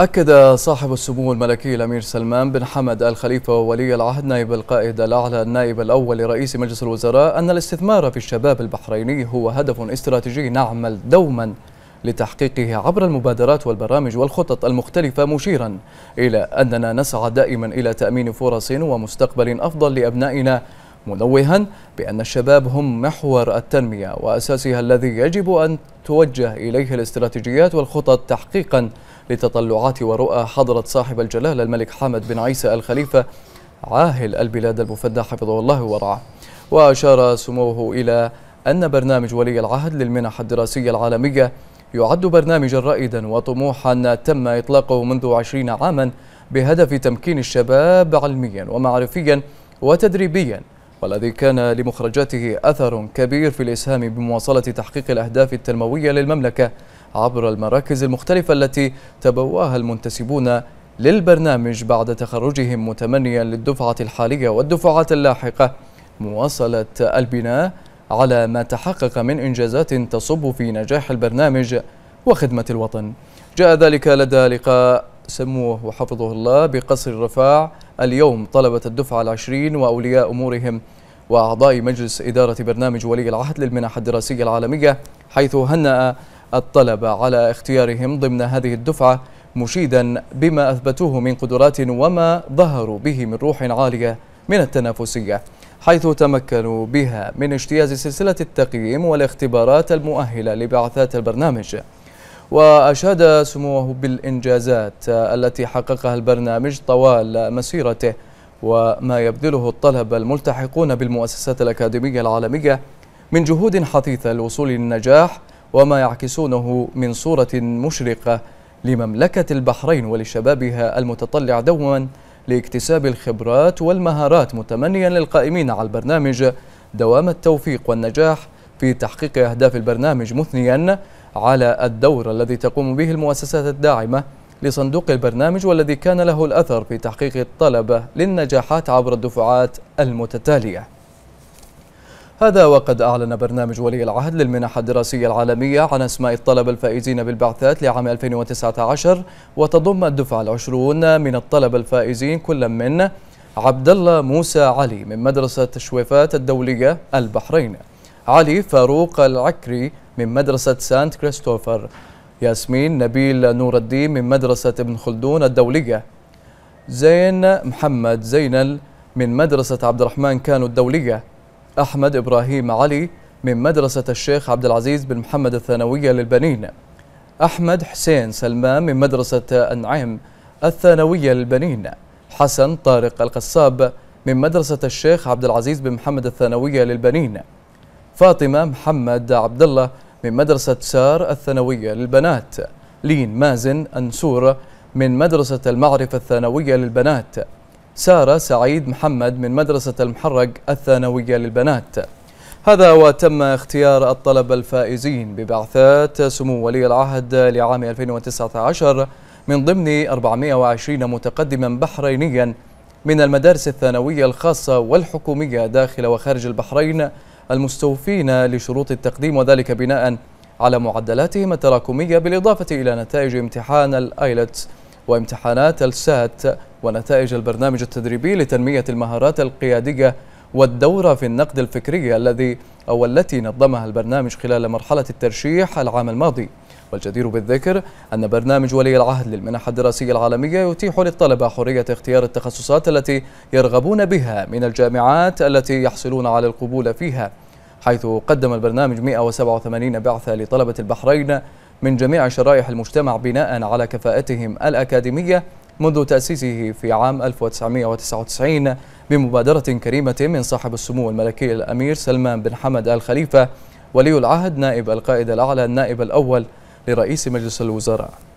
أكد صاحب السمو الملكي الأمير سلمان بن حمد الخليفة وولي العهد نائب القائد الأعلى النائب الأول لرئيس مجلس الوزراء أن الاستثمار في الشباب البحريني هو هدف استراتيجي نعمل دوما لتحقيقه عبر المبادرات والبرامج والخطط المختلفة مشيرا إلى أننا نسعى دائما إلى تأمين فرص ومستقبل أفضل لأبنائنا منوها بأن الشباب هم محور التنمية وأساسها الذي يجب أن توجه إليه الاستراتيجيات والخطط تحقيقا لتطلعات ورؤى حضرة صاحب الجلالة الملك حمد بن عيسى الخليفة عاهل البلاد المفدى حفظه الله ورعاه وأشار سموه إلى أن برنامج ولي العهد للمنح الدراسية العالمية يعد برنامجا رائدا وطموحا تم إطلاقه منذ عشرين عاما بهدف تمكين الشباب علميا ومعرفيا وتدريبيا والذي كان لمخرجاته أثر كبير في الإسهام بمواصلة تحقيق الأهداف التنموية للمملكة عبر المراكز المختلفة التي تبواها المنتسبون للبرنامج بعد تخرجهم متمنيا للدفعة الحالية والدفعات اللاحقة مواصلة البناء على ما تحقق من إنجازات تصب في نجاح البرنامج وخدمة الوطن جاء ذلك لدى لقاء سموه وحفظه الله بقصر الرفاع اليوم طلبة الدفعة العشرين وأولياء أمورهم وأعضاء مجلس إدارة برنامج ولي العهد للمنح الدراسية العالمية حيث هنأ الطلبة على اختيارهم ضمن هذه الدفعة مشيدا بما أثبتوه من قدرات وما ظهروا به من روح عالية من التنافسية حيث تمكنوا بها من اجتياز سلسلة التقييم والاختبارات المؤهلة لبعثات البرنامج وأشاد سموه بالإنجازات التي حققها البرنامج طوال مسيرته وما يبذله الطلبة الملتحقون بالمؤسسات الأكاديمية العالمية من جهود حثيثة للوصول للنجاح وما يعكسونه من صورة مشرقة لمملكة البحرين ولشبابها المتطلع دوما لاكتساب الخبرات والمهارات متمنيا للقائمين على البرنامج دوام التوفيق والنجاح في تحقيق أهداف البرنامج مثنيا على الدور الذي تقوم به المؤسسات الداعمة لصندوق البرنامج والذي كان له الأثر في تحقيق الطلبة للنجاحات عبر الدفعات المتتالية هذا وقد أعلن برنامج ولي العهد للمنحة الدراسية العالمية عن أسماء الطلبة الفائزين بالبعثات لعام 2019 وتضم الدفعة العشرون من الطلبة الفائزين كل من عبد الله موسى علي من مدرسة شويفات الدولية البحرين علي فاروق العكري من مدرسة سانت كريستوفر ياسمين نبيل نور الدين من مدرسة ابن خلدون الدولية زين محمد زينل من مدرسة عبد الرحمن كانو الدولية أحمد إبراهيم علي من مدرسة الشيخ عبد العزيز بن محمد الثانوية للبنين أحمد حسين سلمان من مدرسة النعيم الثانوية للبنين حسن طارق القصاب من مدرسة الشيخ عبد العزيز بن محمد الثانوية للبنين فاطمة محمد عبد الله من مدرسة سار الثانوية للبنات لين مازن أنسور من مدرسة المعرفة الثانوية للبنات سارة سعيد محمد من مدرسة المحرق الثانوية للبنات هذا وتم اختيار الطلبة الفائزين ببعثات سمو ولي العهد لعام 2019 من ضمن 420 متقدما بحرينيا من المدارس الثانوية الخاصة والحكومية داخل وخارج البحرين المستوفين لشروط التقديم وذلك بناء على معدلاتهم التراكمية بالإضافة إلى نتائج امتحان الآيلتس وامتحانات السات ونتائج البرنامج التدريبي لتنمية المهارات القيادية والدورة في النقد الفكري الذي أو التي نظمها البرنامج خلال مرحلة الترشيح العام الماضي والجدير بالذكر أن برنامج ولي العهد للمنح الدراسية العالمية يتيح للطلبة حرية اختيار التخصصات التي يرغبون بها من الجامعات التي يحصلون على القبول فيها حيث قدم البرنامج 187 بعثة لطلبة البحرين من جميع شرائح المجتمع بناء على كفاءتهم الأكاديمية منذ تأسيسه في عام 1999 بمبادرة كريمة من صاحب السمو الملكي الأمير سلمان بن حمد آل خليفة ولي العهد نائب القائد الأعلى النائب الأول لرئيس مجلس الوزراء